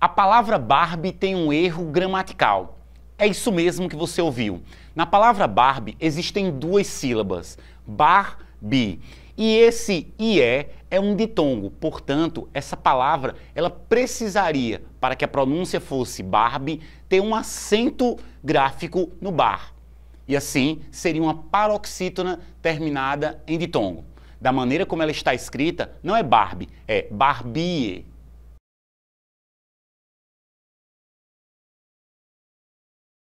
A palavra Barbie tem um erro gramatical. É isso mesmo que você ouviu. Na palavra Barbie existem duas sílabas, bar-be E esse IE é um ditongo, portanto, essa palavra ela precisaria, para que a pronúncia fosse Barbie, ter um acento gráfico no bar. E assim seria uma paroxítona terminada em ditongo. Da maneira como ela está escrita, não é Barbie, é Barbie.